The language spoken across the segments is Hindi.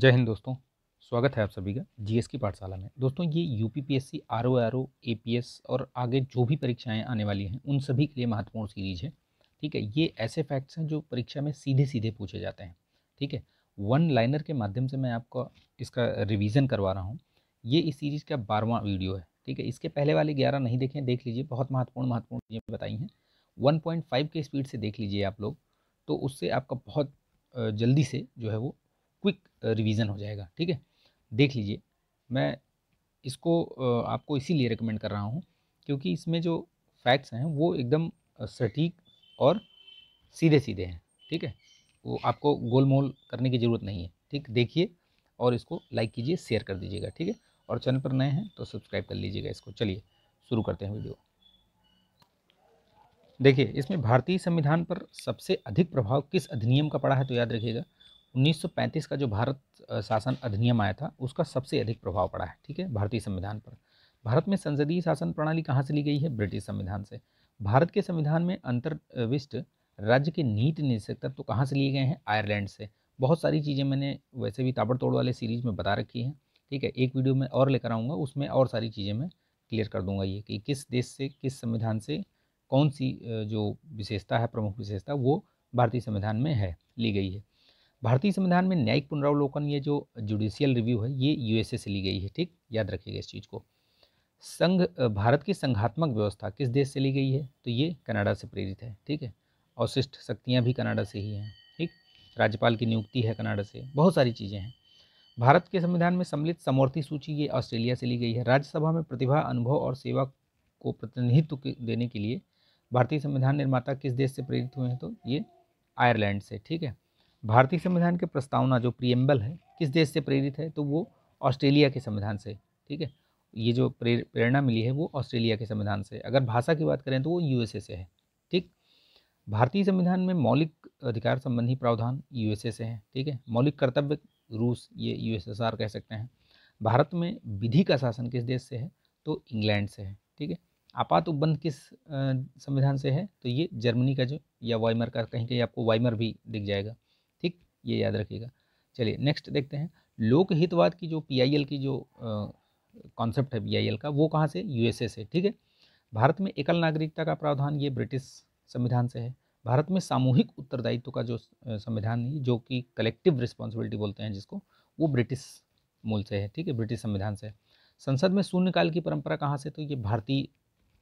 जय हिंद दोस्तों स्वागत है आप सभी का जीएस की पाठशाला में दोस्तों ये U P P S C R O R O A P S और आगे जो भी परीक्षाएं आने वाली हैं उन सभी के लिए महत्वपूर्ण सीरीज है ठीक है ये ऐसे फैक्ट्स हैं जो परीक्षा में सीधे सीधे पूछे जाते हैं ठीक है वन लाइनर के माध्यम से मैं आपको इसका रिविज़न करवा रहा हूँ ये इस सीरीज़ का बारहवा वीडियो है ठीक है इसके पहले वाले ग्यारह नहीं देखें देख लीजिए बहुत महत्वपूर्ण महत्वपूर्ण चीज़ें बताई हैं वन पॉइंट फाइव के स्पीड से देख लीजिए आप लोग तो उससे आपका बहुत जल्दी से जो है वो क्विक रिवीजन हो जाएगा ठीक है देख लीजिए मैं इसको आपको इसीलिए रिकमेंड कर रहा हूँ क्योंकि इसमें जो फैक्ट्स हैं वो एकदम सटीक और सीधे सीधे हैं ठीक है वो आपको गोल मोल करने की ज़रूरत नहीं है ठीक देखिए और इसको लाइक कीजिए शेयर कर दीजिएगा ठीक है और चैनल पर नए हैं तो सब्सक्राइब कर लीजिएगा इसको चलिए शुरू करते हैं वीडियो देखिए इसमें भारतीय संविधान पर सबसे अधिक प्रभाव किस अधिनियम का पड़ा है तो याद रखिएगा 1935 का जो भारत शासन अधिनियम आया था उसका सबसे अधिक प्रभाव पड़ा है ठीक है भारतीय संविधान पर भारत में संसदीय शासन प्रणाली कहाँ से ली गई है ब्रिटिश संविधान से भारत के संविधान में अंतर्विष्ट राज्य के नीति निर्देशक तत्व तो कहाँ से लिए गए हैं आयरलैंड से बहुत सारी चीज़ें मैंने वैसे भी ताबड़तोड़ वाले सीरीज में बता रखी हैं ठीक है एक वीडियो में और लेकर आऊँगा उसमें और सारी चीज़ें मैं क्लियर कर दूंगा ये कि किस देश से किस संविधान से कौन सी जो विशेषता है प्रमुख विशेषता वो भारतीय संविधान में है ली गई है भारतीय संविधान में न्यायिक पुनरावलोकन ये जो जुडिशियल रिव्यू है ये यूएसए से ली गई है ठीक याद रखिएगा इस चीज़ को संघ भारत की संघात्मक व्यवस्था किस देश से ली गई है तो ये कनाडा से प्रेरित है ठीक है अवशिष्ट शक्तियाँ भी कनाडा से ही हैं ठीक राज्यपाल की नियुक्ति है कनाडा से बहुत सारी चीज़ें हैं भारत के संविधान में सम्मिलित समवर्ती सूची ये ऑस्ट्रेलिया से ली गई है राज्यसभा में प्रतिभा अनुभव और सेवा को प्रतिनिधित्व देने के लिए भारतीय संविधान निर्माता किस देश से प्रेरित हुए हैं तो ये आयरलैंड से ठीक है भारतीय संविधान के प्रस्तावना जो प्रियम्बल है किस देश से प्रेरित है तो वो ऑस्ट्रेलिया के संविधान से ठीक है ये जो प्रेरणा मिली है वो ऑस्ट्रेलिया के संविधान से अगर भाषा की बात करें तो वो यूएसए से है ठीक भारतीय संविधान में मौलिक अधिकार संबंधी प्रावधान यूएसए से हैं ठीक है मौलिक कर्तव्य रूस ये यूएसएसआर कह सकते हैं भारत में विधि का शासन किस देश से है तो इंग्लैंड से है ठीक है आपात उपबंध किस संविधान से है तो ये जर्मनी का जो या वाइमर का कहीं कहीं आपको वाइमर भी दिख जाएगा ये याद रखिएगा चलिए नेक्स्ट देखते हैं लोकहितवाद की जो पीआईएल की जो कॉन्सेप्ट है पीआईएल का वो कहाँ से यूएसए से ठीक है भारत में एकल नागरिकता का प्रावधान ये ब्रिटिश संविधान से है भारत में सामूहिक उत्तरदायित्व का जो संविधान है जो कि कलेक्टिव रिस्पॉन्सिबिलिटी बोलते हैं जिसको वो ब्रिटिश मूल से है ठीक है ब्रिटिश संविधान से संसद में शून्यकाल की परंपरा कहाँ से तो ये भारतीय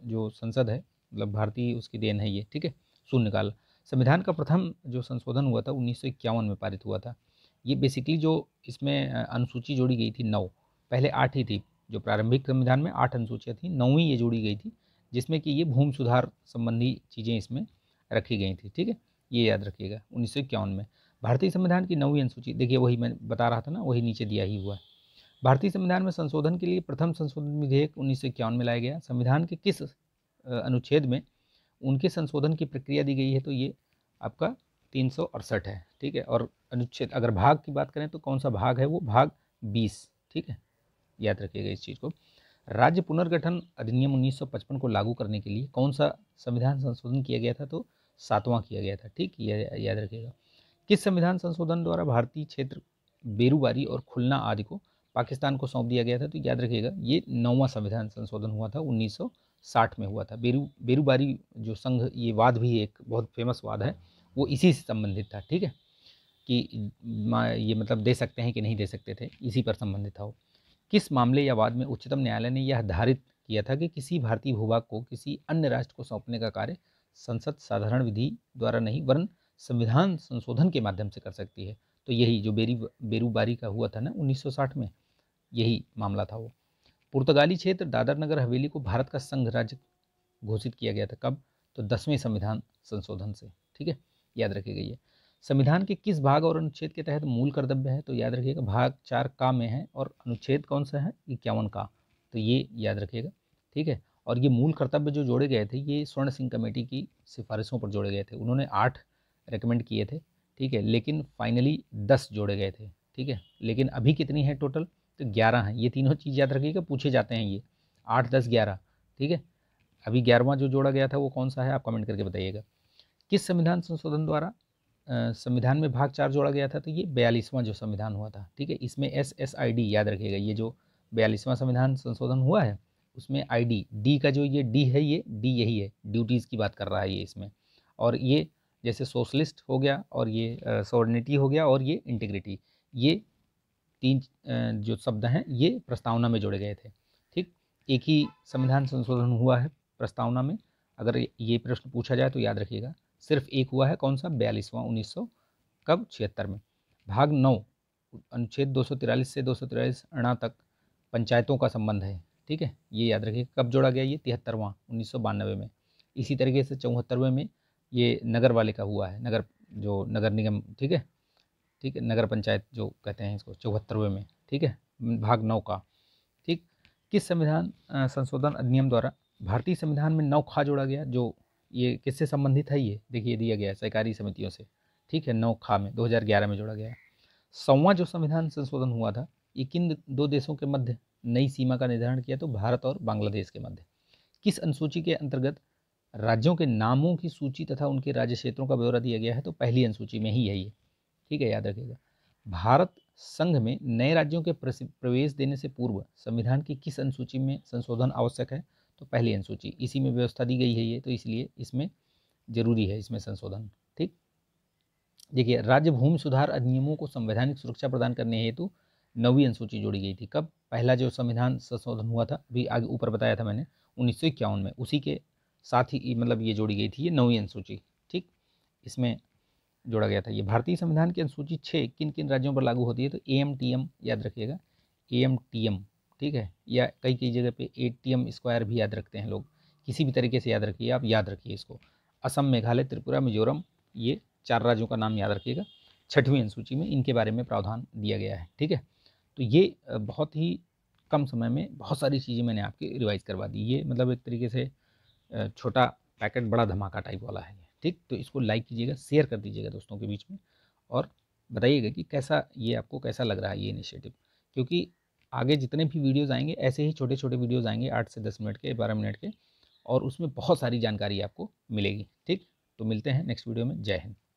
जो संसद है मतलब भारतीय उसकी देन है ये ठीक है शून्यकाल संविधान का प्रथम जो संशोधन हुआ था उन्नीस में पारित हुआ था ये बेसिकली जो इसमें अनुसूची जोड़ी गई थी नौ पहले आठ ही थी जो प्रारंभिक संविधान में आठ अनुसूचियाँ थी नौवीं ये जोड़ी गई थी जिसमें कि ये भूमि सुधार संबंधी चीज़ें इसमें रखी गई थी ठीक है ये याद रखिएगा उन्नीस में भारतीय संविधान की नौवीं अनुसूची देखिए वही मैं बता रहा था ना वही नीचे दिया ही हुआ है भारतीय संविधान में संशोधन के लिए प्रथम संशोधन विधेयक उन्नीस में लाया गया संविधान के किस अनुच्छेद में उनके संशोधन की प्रक्रिया दी गई है तो ये आपका तीन सौ अड़सठ है ठीक है और अनुच्छेद अगर भाग की बात करें तो कौन सा भाग है वो भाग बीस ठीक है याद रखिएगा इस चीज़ को राज्य पुनर्गठन अधिनियम 1955 को लागू करने के लिए कौन सा संविधान संशोधन किया गया था तो सातवां किया गया था ठीक या, याद रखिएगा किस संविधान संशोधन द्वारा भारतीय क्षेत्र बेरूबारी और खुलना आदि को पाकिस्तान को सौंप दिया गया था तो याद रखिएगा ये नौवां संविधान संशोधन हुआ था उन्नीस साठ में हुआ था बेरू बेरूबारी जो संघ ये वाद भी एक बहुत फेमस वाद है वो इसी से संबंधित था ठीक है कि ये मतलब दे सकते हैं कि नहीं दे सकते थे इसी पर संबंधित था वो किस मामले या वाद में उच्चतम न्यायालय ने यह धारित किया था कि किसी भारतीय भूभाग को किसी अन्य राष्ट्र को सौंपने का कार्य संसद साधारण विधि द्वारा नहीं वरन संविधान संशोधन के माध्यम से कर सकती है तो यही जो बेरी बेरूबारी का हुआ था ना 1960 में यही मामला था वो पुर्तगाली क्षेत्र दादर नगर हवेली को भारत का संघ राज्य घोषित किया गया था कब तो दसवें संविधान संशोधन से ठीक है याद रखी गई है संविधान के किस भाग और अनुच्छेद के तहत मूल कर्तव्य है तो याद रखिएगा भाग चार का में है और अनुच्छेद कौन सा है इक्यावन का तो ये याद रखिएगा ठीक है और ये मूल कर्तव्य जो जोड़े गए थे ये स्वर्ण सिंह कमेटी की सिफारिशों पर जोड़े गए थे उन्होंने आठ रिकमेंड किए थे ठीक है लेकिन फाइनली दस जोड़े गए थे ठीक है लेकिन अभी कितनी है टोटल ग्यारह हैं ये तीनों चीज़ याद रखिएगा पूछे जाते हैं ये आठ दस ग्यारह ठीक है अभी ग्यारहवां जो जोड़ा गया था वो कौन सा है आप कमेंट करके बताइएगा किस संविधान संशोधन द्वारा संविधान में भाग चार जोड़ा गया था तो ये बयालीसवां जो संविधान हुआ था ठीक है इसमें एस एस आई डी याद रखिएगा ये जो बयालीसवां संविधान संशोधन हुआ है उसमें आई डी डी का जो ये डी है ये डी यही है ड्यूटीज़ की बात कर रहा है ये इसमें और ये जैसे सोशलिस्ट हो गया और ये सॉर्डनिटी हो गया और ये इंटीग्रिटी ये तीन जो शब्द हैं ये प्रस्तावना में जोड़े गए थे ठीक एक ही संविधान संशोधन हुआ है प्रस्तावना में अगर ये प्रश्न पूछा जाए तो याद रखिएगा सिर्फ एक हुआ है कौन सा बयालीसवां उन्नीस सौ कब छिहत्तर में भाग नौ अनुच्छेद दो सौ तिरालीस से दो सौ तिरालीस तक पंचायतों का संबंध है ठीक है ये याद रखिएगा कब जोड़ा गया ये तिहत्तरवां उन्नीस सौ बानवे में इसी तरीके से चौहत्तरवें में ये नगर वाले का हुआ है नगर जो नगर निगम ठीक है ठीक है नगर पंचायत जो कहते हैं इसको चौहत्तरवें में ठीक है भाग नौ का ठीक किस संविधान संशोधन अधिनियम द्वारा भारतीय संविधान में नौ खा जोड़ा गया जो ये किससे संबंधित है ये देखिए दिया गया सहकारी समितियों से ठीक है नौ खा में 2011 में जोड़ा गया सौवा जो संविधान संशोधन हुआ था ये किन दो देशों के मध्य नई सीमा का निर्धारण किया तो भारत और बांग्लादेश के मध्य किस अनुसूची के अंतर्गत राज्यों के नामों की सूची तथा उनके राज्य क्षेत्रों का ब्यौरा दिया गया है तो पहली अनुसूची में ही है ये ठीक है याद रखिएगा भारत संघ में नए राज्यों के प्रवेश देने से पूर्व संविधान की किस अनुसूची में संशोधन आवश्यक है तो पहली अनुसूची इसी में व्यवस्था दी गई है ये तो इसलिए इसमें जरूरी है इसमें संशोधन ठीक देखिए राज्य भूमि सुधार अधिनियमों को संवैधानिक सुरक्षा प्रदान करने हेतु नवी अनुसूची जोड़ी गई थी कब पहला जो संविधान संशोधन हुआ था अभी आगे ऊपर बताया था मैंने उन्नीस में उसी के साथ ही मतलब ये जोड़ी गई थी ये नवी अनुसूची ठीक इसमें जोड़ा गया था ये भारतीय संविधान की अनुसूची छः किन किन राज्यों पर लागू होती है तो ए याद रखिएगा ए ठीक है या कई कई जगह पे ए स्क्वायर भी याद रखते हैं लोग किसी भी तरीके से याद रखिए आप याद रखिए इसको असम मेघालय त्रिपुरा मिजोरम ये चार राज्यों का नाम याद रखिएगा छठवीं अनुसूची में इनके बारे में प्रावधान दिया गया है ठीक है तो ये बहुत ही कम समय में बहुत सारी चीज़ें मैंने आपकी रिवाइज़ करवा दी ये मतलब एक तरीके से छोटा पैकेट बड़ा धमाका टाइप वाला है ठीक तो इसको लाइक कीजिएगा शेयर कर दीजिएगा दोस्तों के बीच में और बताइएगा कि कैसा ये आपको कैसा लग रहा है ये इनिशिएटिव क्योंकि आगे जितने भी वीडियोस आएंगे ऐसे ही छोटे छोटे वीडियोस आएंगे आठ से दस मिनट के बारह मिनट के और उसमें बहुत सारी जानकारी आपको मिलेगी ठीक तो मिलते हैं नेक्स्ट वीडियो में जय हिंद